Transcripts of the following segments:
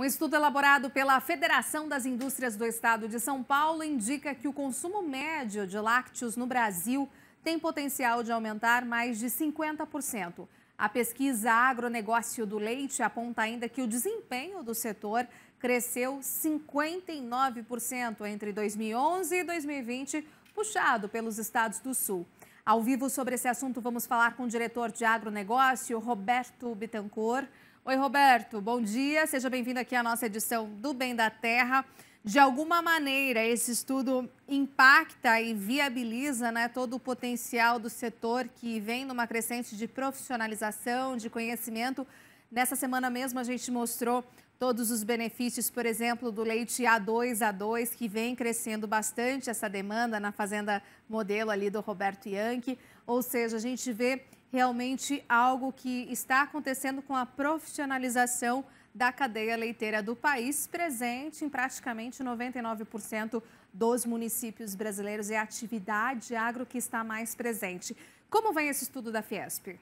Um estudo elaborado pela Federação das Indústrias do Estado de São Paulo indica que o consumo médio de lácteos no Brasil tem potencial de aumentar mais de 50%. A pesquisa Agronegócio do Leite aponta ainda que o desempenho do setor cresceu 59% entre 2011 e 2020, puxado pelos estados do Sul. Ao vivo sobre esse assunto, vamos falar com o diretor de agronegócio, Roberto Bittencourt. Oi, Roberto, bom dia. Seja bem-vindo aqui à nossa edição do Bem da Terra. De alguma maneira, esse estudo impacta e viabiliza né, todo o potencial do setor que vem numa crescente de profissionalização, de conhecimento. Nessa semana mesmo, a gente mostrou todos os benefícios, por exemplo, do leite A2A2, A2, que vem crescendo bastante essa demanda na fazenda modelo ali do Roberto Yankee. Ou seja, a gente vê realmente algo que está acontecendo com a profissionalização da cadeia leiteira do país, presente em praticamente 99% dos municípios brasileiros. É a atividade agro que está mais presente. Como vem esse estudo da Fiesp?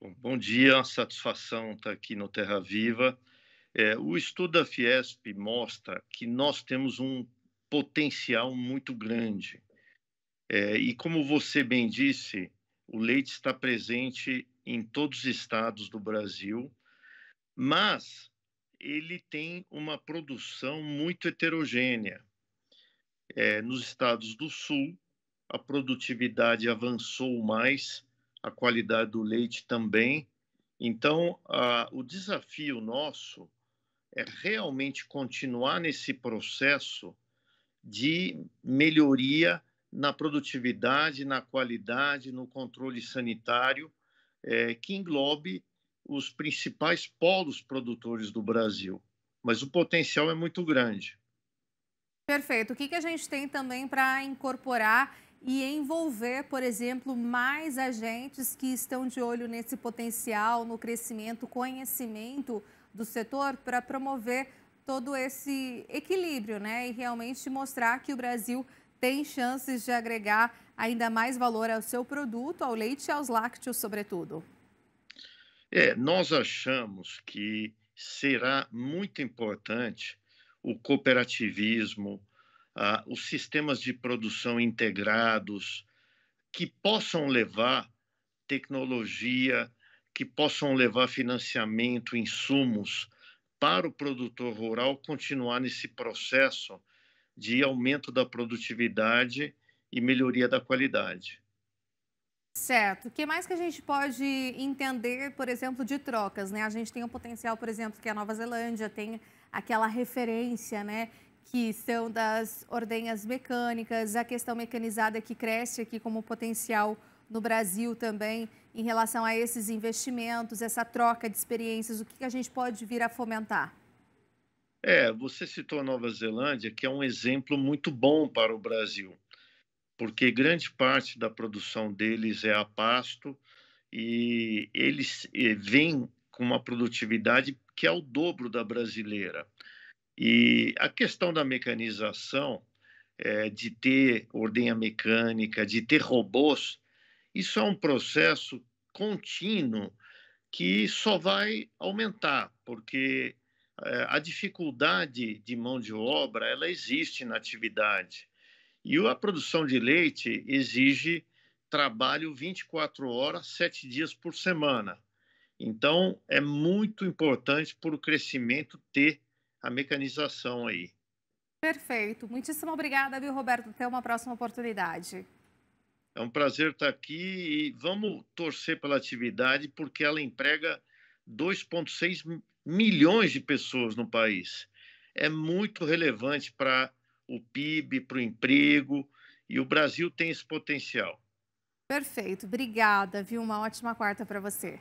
Bom, bom dia, satisfação estar aqui no Terra Viva. É, o estudo da Fiesp mostra que nós temos um potencial muito grande. É, e como você bem disse, o leite está presente em todos os estados do Brasil, mas ele tem uma produção muito heterogênea. É, nos estados do sul, a produtividade avançou mais, a qualidade do leite também. Então, a, o desafio nosso é realmente continuar nesse processo de melhoria na produtividade, na qualidade, no controle sanitário, é, que englobe os principais polos produtores do Brasil. Mas o potencial é muito grande. Perfeito. O que, que a gente tem também para incorporar e envolver, por exemplo, mais agentes que estão de olho nesse potencial, no crescimento, conhecimento do setor para promover todo esse equilíbrio, né? E realmente mostrar que o Brasil tem chances de agregar ainda mais valor ao seu produto, ao leite e aos lácteos, sobretudo? É, nós achamos que será muito importante o cooperativismo, ah, os sistemas de produção integrados que possam levar tecnologia, que possam levar financiamento, insumos para o produtor rural continuar nesse processo de aumento da produtividade e melhoria da qualidade. Certo. O que mais que a gente pode entender, por exemplo, de trocas, né? A gente tem um potencial, por exemplo, que é a Nova Zelândia tem aquela referência, né? Que são das ordenhas mecânicas, a questão mecanizada que cresce aqui como potencial no Brasil também, em relação a esses investimentos, essa troca de experiências, o que a gente pode vir a fomentar? É, você citou a Nova Zelândia, que é um exemplo muito bom para o Brasil, porque grande parte da produção deles é a pasto e eles vêm com uma produtividade que é o dobro da brasileira. E a questão da mecanização, é, de ter ordenha mecânica, de ter robôs, isso é um processo contínuo que só vai aumentar, porque eh, a dificuldade de mão de obra ela existe na atividade. E a produção de leite exige trabalho 24 horas, 7 dias por semana. Então, é muito importante para o crescimento ter a mecanização aí. Perfeito. Muitíssimo obrigada, viu, Roberto? Até uma próxima oportunidade. É um prazer estar aqui e vamos torcer pela atividade, porque ela emprega 2,6 milhões de pessoas no país. É muito relevante para o PIB, para o emprego, e o Brasil tem esse potencial. Perfeito, obrigada, viu? Uma ótima quarta para você.